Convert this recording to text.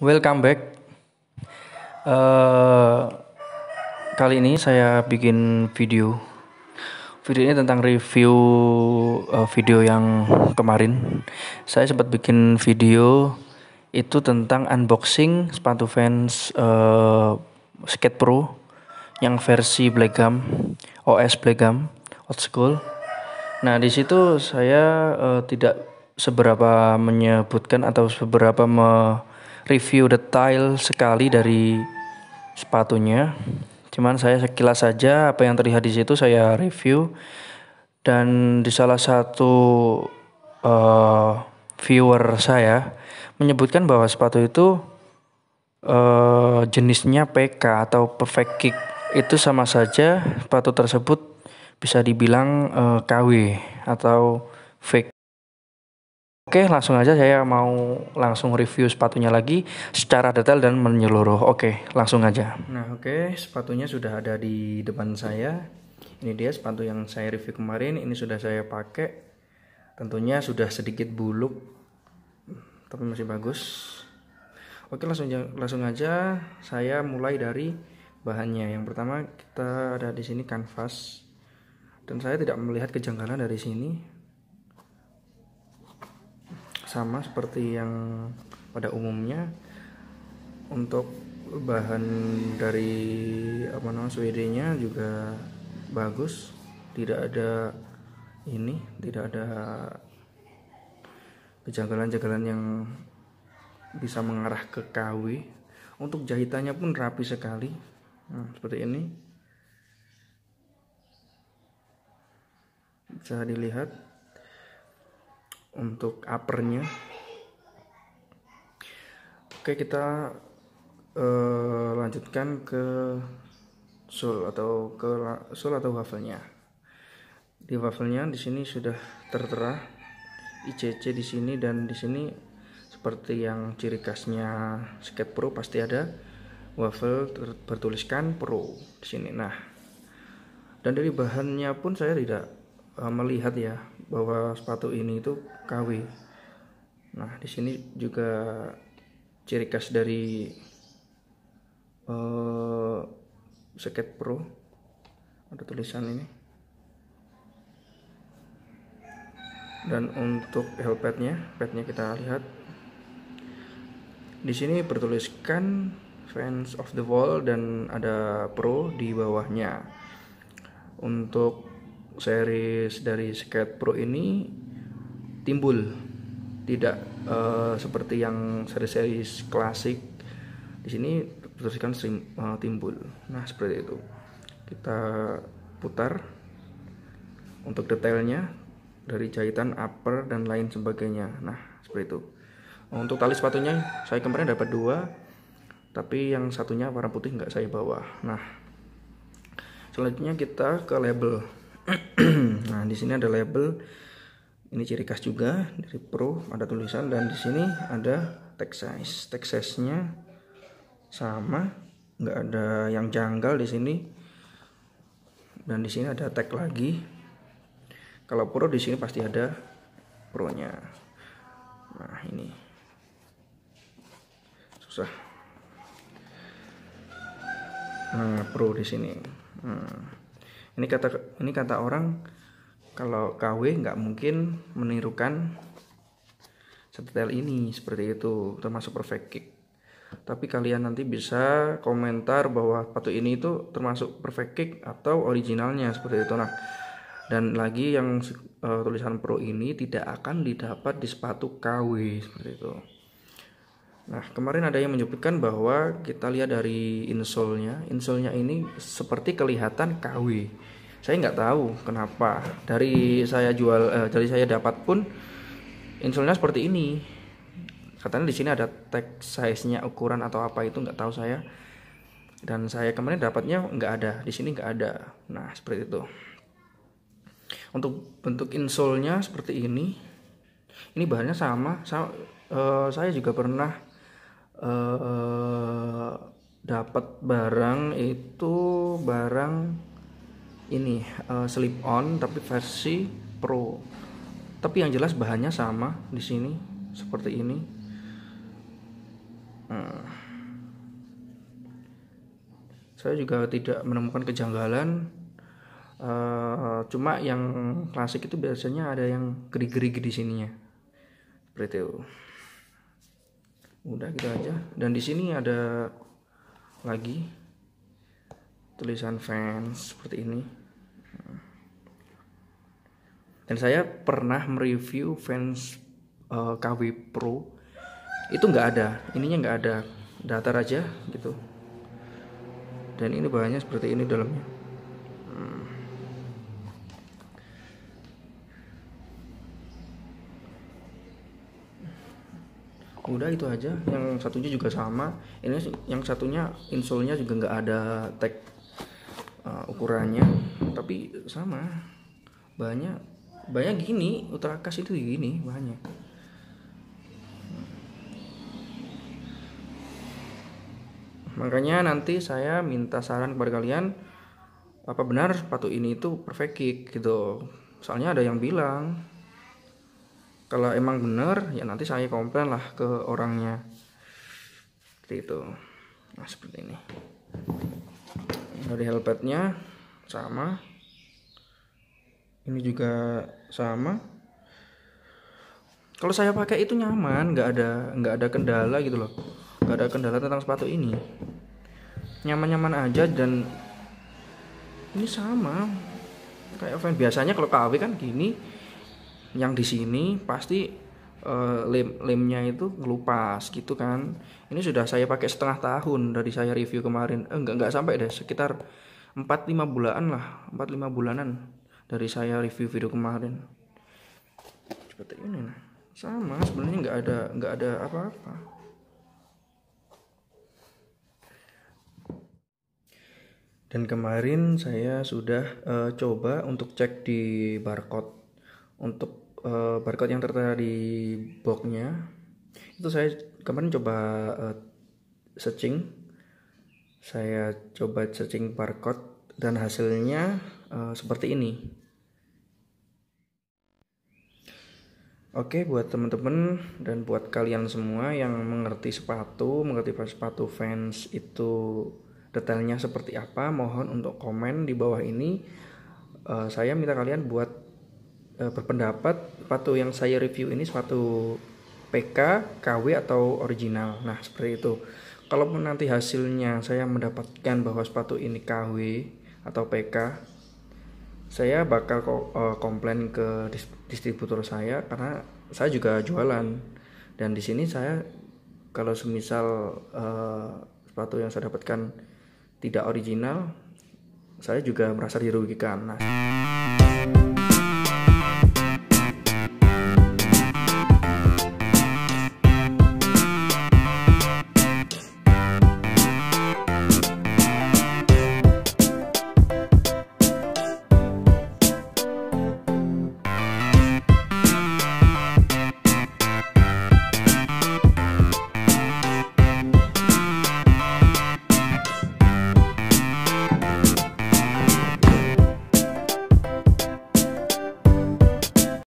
Welcome back. Uh, kali ini saya bikin video. Video ini tentang review uh, video yang kemarin. Saya sempat bikin video itu tentang unboxing sepatu fans uh, Skate Pro yang versi Blackgum, OS Blackgum, old school. Nah, di situ saya uh, tidak seberapa menyebutkan atau seberapa me review detail sekali dari sepatunya. Cuman saya sekilas saja apa yang terlihat di situ saya review dan di salah satu uh, viewer saya menyebutkan bahwa sepatu itu uh, jenisnya PK atau perfect kick itu sama saja sepatu tersebut bisa dibilang uh, eh, KW atau fake Oke, langsung aja saya mau langsung review sepatunya lagi secara detail dan menyeluruh. Oke, langsung aja. Nah, oke, sepatunya sudah ada di depan saya. Ini dia sepatu yang saya review kemarin, ini sudah saya pakai. Tentunya sudah sedikit buluk tapi masih bagus. Oke, langsung langsung aja saya mulai dari bahannya. Yang pertama kita ada di sini kanvas. Dan saya tidak melihat kejanggalan dari sini sama seperti yang pada umumnya untuk bahan dari apa namanya swedenya juga bagus tidak ada ini tidak ada kejanggalan kejanggalan yang bisa mengarah ke KW untuk jahitannya pun rapi sekali nah, seperti ini bisa dilihat untuk uppernya oke kita uh, lanjutkan ke soul atau ke soul atau wafelnya di wafelnya di sini sudah tertera ICC di sini dan di sini seperti yang ciri khasnya skate pro pasti ada waffle bertuliskan pro di sini nah dan dari bahannya pun saya tidak eh, melihat ya bahwa sepatu ini itu KW. Nah, di sini juga ciri khas dari uh, eh, Skate Pro ada tulisan ini. Dan untuk helpetnya, petnya kita lihat. Di sini bertuliskan fans of the wall dan ada pro di bawahnya. Untuk series dari Skate Pro ini timbul tidak uh, seperti yang seri-seri klasik di sini teruskan uh, timbul nah seperti itu kita putar untuk detailnya dari jahitan upper dan lain sebagainya nah seperti itu untuk tali sepatunya saya kemarin dapat dua tapi yang satunya warna putih nggak saya bawa nah selanjutnya kita ke label nah di sini ada label ini ciri khas juga dari Pro ada tulisan dan di sini ada text size. Text size-nya sama, nggak ada yang janggal di sini. Dan di sini ada tag lagi. Kalau Pro di sini pasti ada Pro-nya. Nah, ini. Susah. Nah, Pro di sini. Hmm. Ini kata ini kata orang kalau KW nggak mungkin menirukan setel ini seperti itu termasuk perfect kick tapi kalian nanti bisa komentar bahwa patu ini itu termasuk perfect kick atau originalnya seperti itu nah dan lagi yang uh, tulisan pro ini tidak akan didapat di sepatu KW seperti itu nah kemarin ada yang menyebutkan bahwa kita lihat dari insole-nya insole-nya ini seperti kelihatan KW saya nggak tahu kenapa dari saya jual eh, dari saya dapat pun insulnya seperti ini katanya di sini ada tag size nya ukuran atau apa itu nggak tahu saya dan saya kemarin dapatnya nggak ada di sini nggak ada nah seperti itu untuk bentuk insulnya seperti ini ini bahannya sama saya, uh, eh, saya juga pernah eh, eh, dapat barang itu barang ini uh, eh, slip on tapi versi pro tapi yang jelas bahannya sama di sini seperti ini uh, saya juga tidak menemukan kejanggalan uh, cuma yang klasik itu biasanya ada yang geri-geri di sininya seperti itu udah gitu aja dan di sini ada lagi tulisan fans seperti ini dan saya pernah mereview fans uh, eh, KW Pro itu nggak ada ininya nggak ada datar aja gitu dan ini bahannya seperti ini dalamnya hmm. udah itu aja yang satunya juga sama ini yang satunya insulnya juga nggak ada tag uh, ukurannya tapi sama banyak banyak gini utara kas itu gini banyak makanya nanti saya minta saran kepada kalian apa benar sepatu ini itu perfect kick gitu soalnya ada yang bilang kalau emang benar ya nanti saya komplain lah ke orangnya seperti itu nah seperti ini dari helmetnya sama ini juga sama kalau saya pakai itu nyaman nggak ada nggak ada kendala gitu loh nggak ada kendala tentang sepatu ini nyaman-nyaman aja dan ini sama kayak fan biasanya kalau KW kan gini yang di sini pasti eh, lem lemnya itu ngelupas gitu kan ini sudah saya pakai setengah tahun dari saya review kemarin eh, enggak enggak sampai deh sekitar 4-5 bulan lah 4-5 bulanan dari saya review video kemarin seperti ini nah sama sebenarnya nggak ada nggak ada apa-apa dan kemarin saya sudah uh, coba untuk cek di barcode untuk uh, barcode yang tertera di boxnya itu saya kemarin coba uh, searching saya coba searching barcode dan hasilnya uh, seperti ini. Oke, buat teman-teman dan buat kalian semua yang mengerti sepatu, mengerti sepatu fans itu detailnya seperti apa, mohon untuk komen di bawah ini. Uh, saya minta kalian buat uh, berpendapat sepatu yang saya review ini sepatu PK, KW atau original. Nah, seperti itu. Kalaupun nanti hasilnya saya mendapatkan bahwa sepatu ini KW, atau PK saya bakal eh, komplain ke distributor saya karena saya juga jualan dan di sini saya kalau semisal uh, sepatu yang saya dapatkan tidak original saya juga merasa dirugikan nah